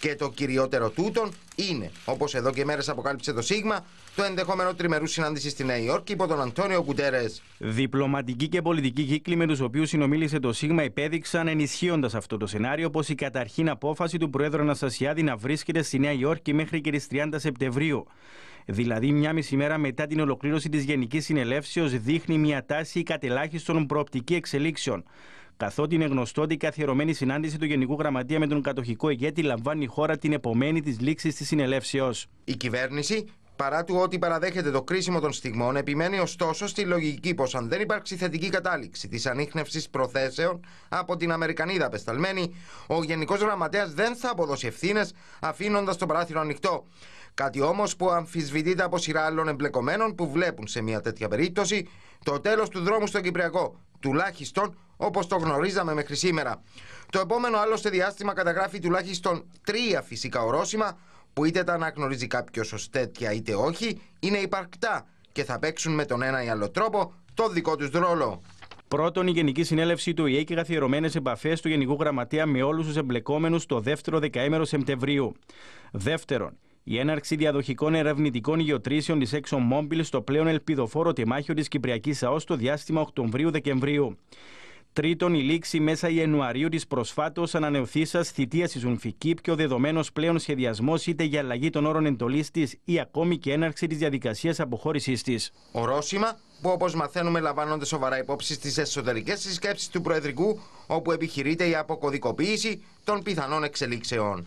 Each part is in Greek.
Και το κυριότερο τούτον είναι, όπως εδώ και μέρες αποκάλυψε το Σίγμα, το ενδεχόμενο τριμερούς συνάντησης στη Νέα Υόρκη υπό τον Αντώνιο Κουτέρες. Διπλωματικοί και πολιτικοί κύκλοι με τους οποίους συνομίλησε το Σίγμα υπέδειξαν ενισχύοντας αυτό το σενάριο πως η καταρχήν απόφαση του Προέδρου Αναστασιάδη να βρίσκεται στη Νέα Υόρκη μέχρι και τις 30 Σεπτεμβρίου. Δηλαδή, μια μισή μέρα μετά την ολοκλήρωση της Γενικής Συνελεύσεως, δείχνει μια τάση κατελαχιστον προοπτική εξελίξεων καθότι είναι γνωστό ότι η καθιερωμένη συνάντηση του Γενικού Γραμματεία με τον κατοχικό ηγέτη λαμβάνει η χώρα την επομένη της λήξης της συνελεύσεως. Η κυβέρνηση Παρά του ότι παραδέχεται το κρίσιμο των στιγμών, επιμένει ωστόσο στη λογική πως αν δεν υπάρξει θετική κατάληξη της ανείχνευσης προθέσεων από την Αμερικανίδα απεσταλμένη, ο Γενικός Γραμματέας δεν θα αποδώσει ευθύνες, αφήνοντας το παράθυρο ανοιχτό. Κάτι όμως που αμφισβητείται από σειρά άλλων εμπλεκομένων που βλέπουν σε μια τέτοια περίπτωση το τέλος του δρόμου στο Κυπριακό, τουλάχιστον όπως το γνωρίζαμε μέχρι σήμερα. Το επόμενο άλλωστε διάστημα καταγράφει τουλάχιστον τρία φυσικά ορόσημα που είτε τα αναγνωρίζει κάποιος ως τέτοια είτε όχι, είναι υπαρκτά και θα παίξουν με τον ένα ή άλλο τρόπο το δικό τους ρόλο. Πρώτον, η Γενική Συνέλευση του ΙΕΚ και καθιερωμένε επαφές του Γενικού Γραμματέα με όλους τους εμπλεκόμενους το δεύτερο δεκαήμερο Σεπτεμβρίου. Δεύτερον, η έναρξη διαδοχικών ερευνητικών γεωτρήσεων της ExxonMobil στο πλέον ελπιδοφόρο τεμάχιο της Κυπριακής ΑΟΣ το διάστημα Οκτωβρίου-Δεκεμβρίου. Τρίτον, η λήξη μέσα Ιανουαρίου της προσφάτως ανανεωθήσας θητείας της Ουνφική και ο δεδομένος πλέον σχεδιασμός είτε για αλλαγή των όρων εντολής της ή ακόμη και έναρξη της διαδικασίας αποχώρησής της. Ορόσημα που όπως μαθαίνουμε λαμβάνονται σοβαρά υπόψη στις εσωτερικές συσκέψεις του Προεδρικού, όπου επιχειρείται η αποκωδικοποίηση των πιθανών εξελίξεων.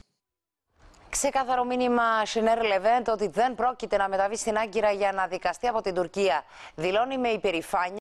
Ξεκάθαρο μήνυμα Σινέρ Λεβέντ ότι δεν πρόκειται να μεταβεί στην Άγκυρα για να δικαστεί από την Τουρκία. Δηλώνει με υπερηφάνεια.